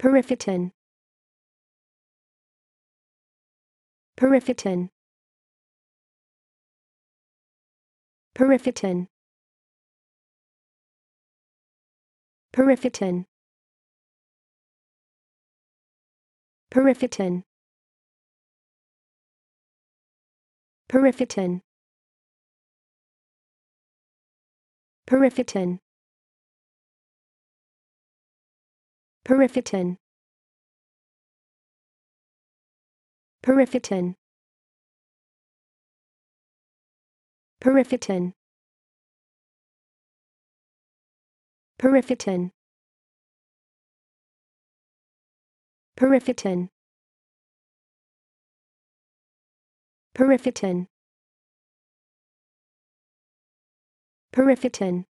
Periphetin. Periphetin. Periphetin. Periphetin. Periphetin. Periphetin. Periphetin. Periphetin. Periphetin. Periphetin. Periphetin. Periphetin. Periphetin. Periphetin.